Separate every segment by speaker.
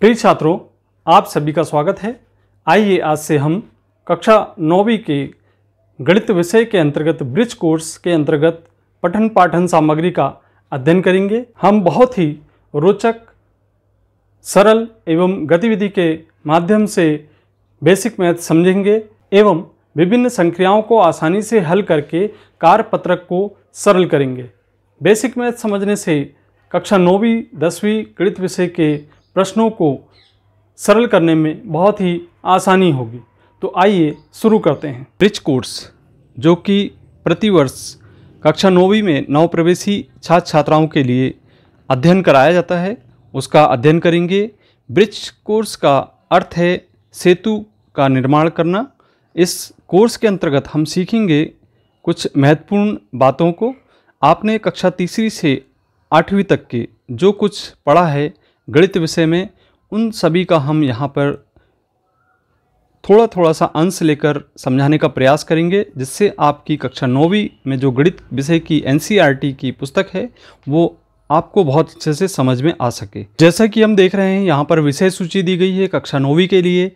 Speaker 1: प्रिय छात्रों आप सभी का स्वागत है आइए आज से हम कक्षा नौवीं के गणित विषय के अंतर्गत ब्रिज कोर्स के अंतर्गत पठन पाठन सामग्री का अध्ययन करेंगे हम बहुत ही रोचक सरल एवं गतिविधि के माध्यम से बेसिक मैथ समझेंगे एवं विभिन्न संख्याओं को आसानी से हल करके पत्रक को सरल करेंगे बेसिक मैथ समझने से कक्षा नौवीं दसवीं गणित विषय के प्रश्नों को सरल करने में बहुत ही आसानी होगी तो आइए शुरू करते हैं ब्रिज कोर्स जो कि प्रतिवर्ष कक्षा नौवीं में नवप्रवेशी छात्र छात्राओं के लिए अध्ययन कराया जाता है उसका अध्ययन करेंगे ब्रिज कोर्स का अर्थ है सेतु का निर्माण करना इस कोर्स के अंतर्गत हम सीखेंगे कुछ महत्वपूर्ण बातों को आपने कक्षा तीसरी से आठवीं तक के जो कुछ पढ़ा है गणित विषय में उन सभी का हम यहाँ पर थोड़ा थोड़ा सा अंश लेकर समझाने का प्रयास करेंगे जिससे आपकी कक्षा नौवीं में जो गणित विषय की एन e की पुस्तक है वो आपको बहुत अच्छे से समझ में आ सके जैसा कि हम देख रहे हैं यहाँ पर विषय सूची दी गई है कक्षा नौवीं के लिए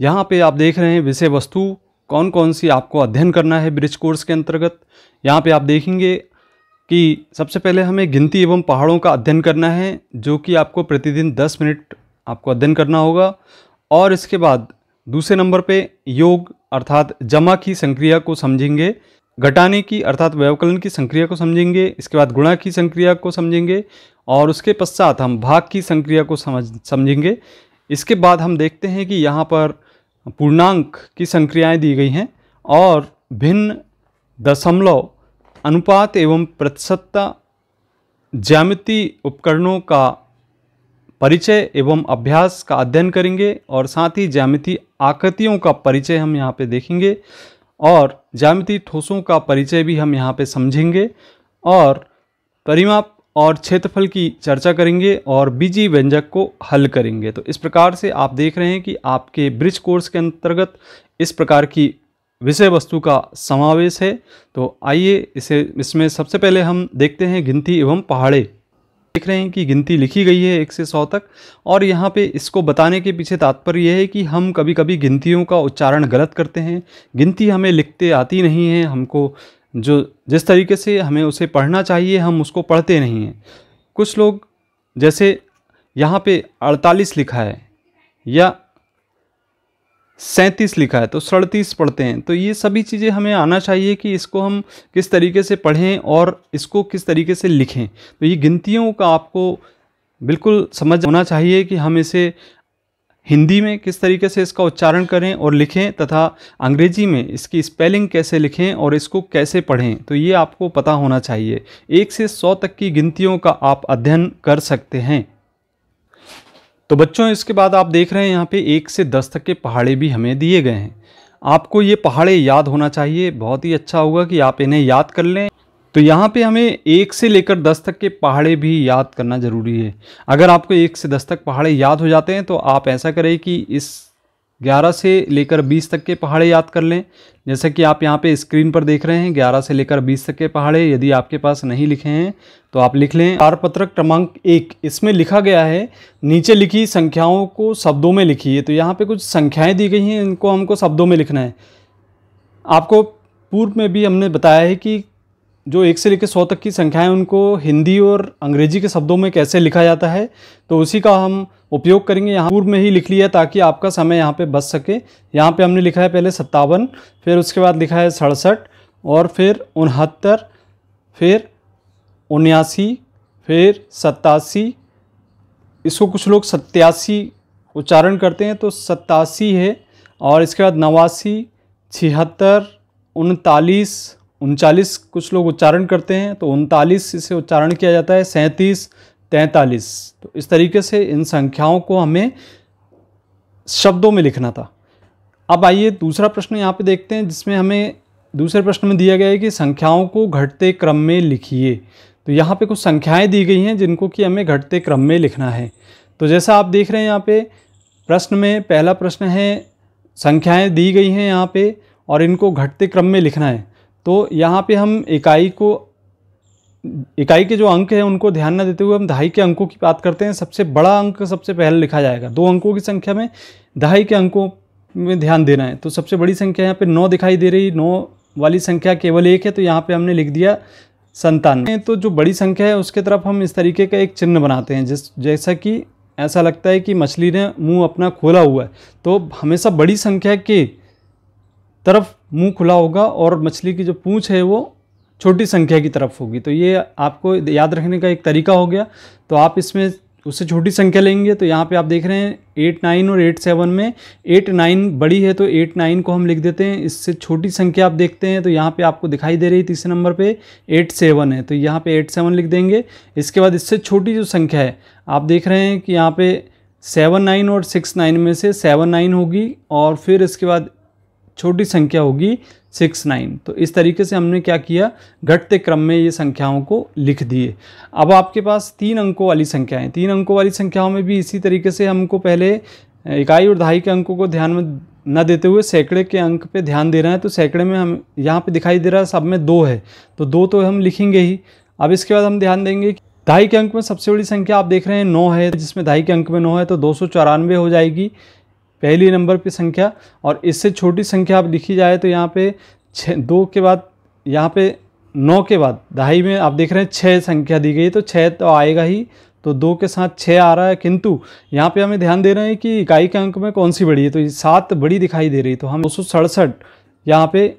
Speaker 1: यहाँ पे आप देख रहे हैं विषय वस्तु कौन कौन सी आपको अध्ययन करना है ब्रिज कोर्स के अंतर्गत यहाँ पे आप देखेंगे कि सबसे पहले हमें गिनती एवं पहाड़ों का अध्ययन करना है जो कि आपको प्रतिदिन 10 मिनट आपको अध्ययन करना होगा और इसके बाद दूसरे नंबर पे योग अर्थात जमा की संक्रिया को समझेंगे घटाने की अर्थात व्यवकलन की संक्रिया को समझेंगे इसके बाद गुणा की संक्रिया को समझेंगे और उसके पश्चात हम भाग की संक्रिया को समझ समझेंगे इसके बाद हम देखते हैं कि यहाँ पर पूर्णांक की संक्रियाएँ दी गई हैं और भिन्न दशमलव अनुपात एवं प्रतिशतता ज्यामिति उपकरणों का परिचय एवं अभ्यास का अध्ययन करेंगे और साथ ही ज्यामिति आकृतियों का परिचय हम यहाँ पे देखेंगे और ज्यामिति ठोसों का परिचय भी हम यहाँ पे समझेंगे और परिमाप और क्षेत्रफल की चर्चा करेंगे और बीजी व्यंजक को हल करेंगे तो इस प्रकार से आप देख रहे हैं कि आपके ब्रिज कोर्स के अंतर्गत इस प्रकार की विषय वस्तु का समावेश है तो आइए इसे इसमें सबसे पहले हम देखते हैं गिनती एवं पहाड़े देख रहे हैं कि गिनती लिखी गई है एक से सौ तक और यहाँ पे इसको बताने के पीछे तात्पर्य यह है कि हम कभी कभी गिनतियों का उच्चारण गलत करते हैं गिनती हमें लिखते आती नहीं है हमको जो जिस तरीके से हमें उसे पढ़ना चाहिए हम उसको पढ़ते नहीं हैं कुछ लोग जैसे यहाँ पे 48 लिखा है या सैंतीस लिखा है तो सड़तीस पढ़ते हैं तो ये सभी चीज़ें हमें आना चाहिए कि इसको हम किस तरीके से पढ़ें और इसको किस तरीके से लिखें तो ये गिनतियों का आपको बिल्कुल समझ होना चाहिए कि हम इसे हिंदी में किस तरीके से इसका उच्चारण करें और लिखें तथा अंग्रेजी में इसकी स्पेलिंग कैसे लिखें और इसको कैसे पढ़ें तो ये आपको पता होना चाहिए एक से सौ तक की गिनतियों का आप अध्ययन कर सकते हैं तो बच्चों इसके बाद आप देख रहे हैं यहाँ पे एक से दस तक के पहाड़े भी हमें दिए गए हैं आपको ये पहाड़े याद होना चाहिए बहुत ही अच्छा होगा कि आप इन्हें याद कर लें तो यहाँ पे हमें एक से लेकर दस तक के पहाड़े भी याद करना ज़रूरी है अगर आपको एक से दस तक पहाड़े याद हो जाते हैं तो आप ऐसा करें कि इस 11 से लेकर 20 तक के पहाड़े याद कर लें जैसा कि आप यहाँ पे स्क्रीन पर देख रहे हैं 11 से लेकर 20 तक के पहाड़े यदि आपके पास नहीं लिखे हैं तो आप लिख लें चार पत्रक क्रमांक एक इसमें लिखा गया है नीचे लिखी संख्याओं को शब्दों में लिखिए तो यहाँ पे कुछ संख्याएं दी गई हैं इनको हमको शब्दों में लिखना है आपको पूर्व में भी हमने बताया है कि जो एक से लेकर सौ तक की संख्याएं उनको हिंदी और अंग्रेजी के शब्दों में कैसे लिखा जाता है तो उसी का हम उपयोग करेंगे यहाँ पूर्व में ही लिख लिया ताकि आपका समय यहाँ पे बच सके यहाँ पे हमने लिखा है पहले सत्तावन फिर उसके बाद लिखा है सड़सठ और फिर उनहत्तर फिर उन्यासी फिर सत्तासी इसको कुछ लोग सत्यासी उच्चारण करते हैं तो सत्तासी है और इसके बाद नवासी छिहत्तर उनतालीस उनचालीस कुछ लोग उच्चारण करते हैं तो उनतालीस इसे उच्चारण किया जाता है सैंतीस तैंतालीस तो इस तरीके से इन संख्याओं को हमें शब्दों में लिखना था अब आइए दूसरा प्रश्न यहाँ पे देखते हैं जिसमें हमें दूसरे प्रश्न में दिया गया है कि संख्याओं को घटते क्रम में लिखिए तो यहाँ पे कुछ संख्याएं दी गई हैं जिनको कि हमें घटते क्रम में लिखना है तो जैसा आप देख रहे हैं यहाँ पे प्रश्न में पहला प्रश्न है संख्याएं दी गई हैं यहाँ पे और इनको घटते क्रम में लिखना है तो यहाँ पे हम इकाई को इकाई के जो अंक हैं उनको ध्यान न देते हुए हम दहाई के अंकों की बात करते हैं सबसे बड़ा अंक सबसे पहले लिखा जाएगा दो अंकों की संख्या में दहाई के अंकों में ध्यान देना है तो सबसे बड़ी संख्या यहाँ पे नौ दिखाई दे रही नौ वाली संख्या केवल एक है तो यहाँ पे हमने लिख दिया संतानवे तो जो बड़ी संख्या है उसके तरफ हम इस तरीके का एक चिन्ह बनाते हैं जिस जैसा कि ऐसा लगता है कि मछली ने मुँह अपना खोला हुआ है तो हमेशा बड़ी संख्या के तरफ मुंह खुला होगा और मछली की जो पूंछ है वो छोटी संख्या की तरफ होगी तो ये आपको याद रखने का एक तरीका हो गया तो आप इसमें उससे छोटी संख्या लेंगे तो यहाँ पे आप देख रहे हैं एट नाइन और एट सेवन में एट नाइन बड़ी है तो एट नाइन को हम लिख देते हैं इससे छोटी संख्या आप देखते हैं तो यहाँ पे आपको दिखाई दे रही तीसरे नंबर पे एट सेवन है तो यहाँ पे एट सेवन लिख देंगे इसके बाद इससे छोटी जो संख्या है आप देख रहे हैं कि यहाँ पर सेवन नाइन और सिक्स नाइन में से सेवन नाइन होगी और फिर इसके बाद छोटी संख्या होगी सिक्स नाइन तो इस तरीके से हमने क्या किया घटते क्रम में ये संख्याओं को लिख दिए अब आपके पास तीन अंकों वाली संख्याएं तीन अंकों वाली संख्याओं में भी इसी तरीके से हमको पहले इकाई और दहाई के अंकों को ध्यान में न देते हुए सैकड़े के अंक पे ध्यान दे रहे हैं तो सैकड़े में हम यहाँ पे दिखाई दे रहा है सब में दो है तो दो तो हम लिखेंगे ही अब इसके बाद हम ध्यान देंगे कि ढाई के अंक में सबसे बड़ी संख्या आप देख रहे हैं नौ है जिसमें ढाई के अंक में नौ है तो दो हो जाएगी पहली नंबर पे संख्या और इससे छोटी संख्या आप लिखी जाए तो यहाँ पे छः दो के बाद यहाँ पे नौ के बाद दहाई में आप देख रहे हैं छः संख्या दी गई तो छः तो आएगा ही तो दो के साथ छः आ रहा है किंतु यहाँ पे हमें ध्यान दे रहे हैं कि इकाई के अंक में कौन सी बड़ी है तो ये सात बड़ी दिखाई दे रही है तो हम दो सौ सड़सठ यहाँ पर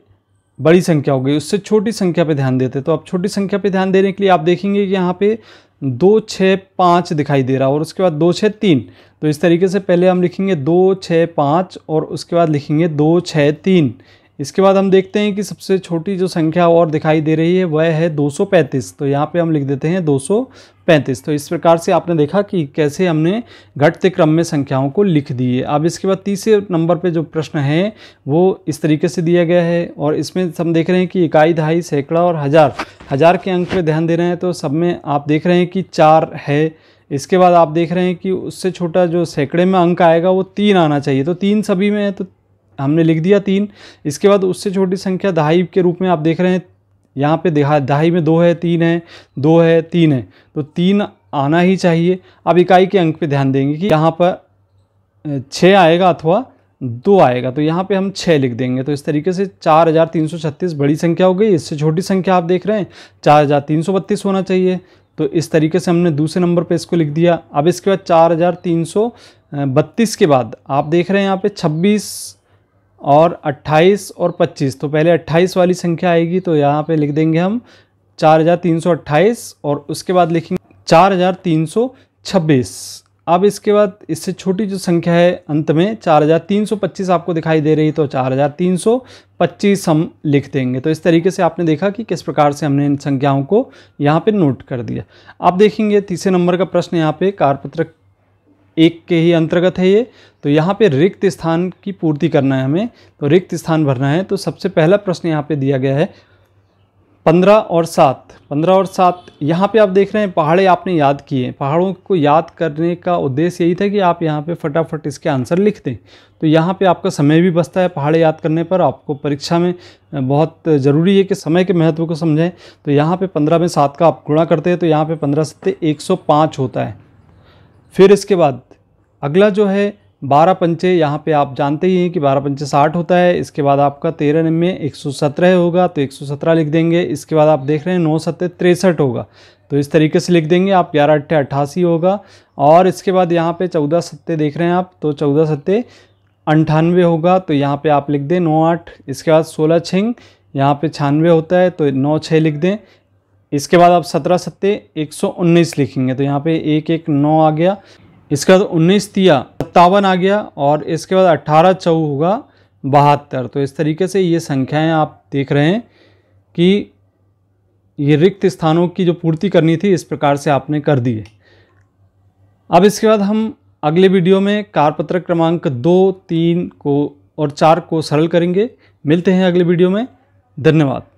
Speaker 1: बड़ी संख्या हो गई उससे छोटी संख्या पर ध्यान देते तो आप छोटी संख्या पर ध्यान देने के लिए आप देखेंगे कि यहाँ पर दो छः पाँच दिखाई दे रहा और उसके बाद दो छः तीन तो इस तरीके से पहले हम लिखेंगे दो छः पाँच और उसके बाद लिखेंगे दो छः तीन इसके बाद हम देखते हैं कि सबसे छोटी जो संख्या और दिखाई दे रही है वह है 235 तो यहाँ पे हम लिख देते हैं 235 पैंतीस तो इस प्रकार से आपने देखा कि कैसे हमने घटते क्रम में संख्याओं को लिख दिए अब इसके बाद तीसरे नंबर पे जो प्रश्न है वो इस तरीके से दिया गया है और इसमें हम देख रहे हैं कि इकाई दहाई सैकड़ा और हज़ार हज़ार के अंक पे ध्यान दे रहे हैं तो सब में आप देख रहे हैं कि चार है इसके बाद आप देख रहे हैं कि उससे छोटा जो सैकड़े में अंक आएगा वो तीन आना चाहिए तो तीन सभी में है तो हमने लिख दिया तीन इसके बाद उससे छोटी संख्या दहाई के रूप में आप देख रहे हैं यहाँ पे दिहा दहाई में दो है तीन है दो है तीन है तो तीन आना ही चाहिए अब इकाई के अंक पे ध्यान देंगे कि यहाँ पर छः आएगा अथवा दो आएगा तो यहाँ पे हम छः लिख देंगे तो इस तरीके से चार हज़ार तीन सौ छत्तीस बड़ी संख्या हो गई इससे छोटी संख्या आप देख रहे हैं चार हज़ार तीन सौ बत्तीस होना चाहिए तो इस तरीके से हमने दूसरे नंबर पे इसको लिख दिया अब इसके बाद चार हज़ार तीन सौ बत्तीस के बाद आप देख रहे हैं यहाँ पे छब्बीस और 28 और 25 तो पहले 28 वाली संख्या आएगी तो यहाँ पे लिख देंगे हम 4328 और उसके बाद लिखेंगे 4326 अब इसके बाद इससे छोटी जो संख्या है अंत में 4325 आपको दिखाई दे रही तो 4325 हम लिख देंगे तो इस तरीके से आपने देखा कि किस प्रकार से हमने इन संख्याओं को यहाँ पे नोट कर दिया आप देखेंगे तीसरे नंबर का प्रश्न यहाँ पे कारपत्रक एक के ही अंतर्गत है ये तो यहाँ पे रिक्त स्थान की पूर्ति करना है हमें तो रिक्त स्थान भरना है तो सबसे पहला प्रश्न यहाँ पे दिया गया है पंद्रह और सात पंद्रह और सात यहाँ पे आप देख रहे हैं पहाड़े आपने याद किए पहाड़ों को याद करने का उद्देश्य यही था कि आप यहाँ पे फटाफट इसके आंसर लिख दें तो यहाँ पे आपका समय भी बचता है पहाड़े याद करने पर आपको परीक्षा में बहुत ज़रूरी है कि समय के महत्व को समझें तो यहाँ पे पंद्रह में सात का आप गुणा करते हैं तो यहाँ पर पंद्रह सत्ते एक होता है फिर इसके बाद अगला जो है बारह पंचे यहाँ पे आप जानते ही हैं कि बारह पंचे साठ होता है इसके बाद आपका तेरह निम्न एक सौ सत्रह होगा तो एक सौ सत्रह लिख देंगे इसके बाद आप देख रहे हैं नौ सत्तर तिरसठ होगा तो इस तरीके से लिख देंगे आप ग्यारह अट्ठे अट्ठासी होगा और इसके बाद यहाँ पे चौदह सत्ते देख रहे हैं आप तो चौदह सत्ते अंठानवे होगा तो यहाँ पर आप लिख दें नौ आठ इसके बाद सोलह छिंग यहाँ पर छानवे होता है तो नौ छः लिख दें इसके बाद आप सत्रह सत्ते एक सौ उन्नीस लिखेंगे तो यहाँ पर एक एक नौ आ गया इसके बाद उन्नीस तिया सत्तावन आ गया और इसके बाद अट्ठारह चौ होगा बहत्तर तो इस तरीके से ये संख्याएं आप देख रहे हैं कि ये रिक्त स्थानों की जो पूर्ति करनी थी इस प्रकार से आपने कर दी है अब इसके बाद हम अगले वीडियो में कारपत्र क्रमांक दो तीन को और चार को सरल करेंगे मिलते हैं अगले वीडियो में धन्यवाद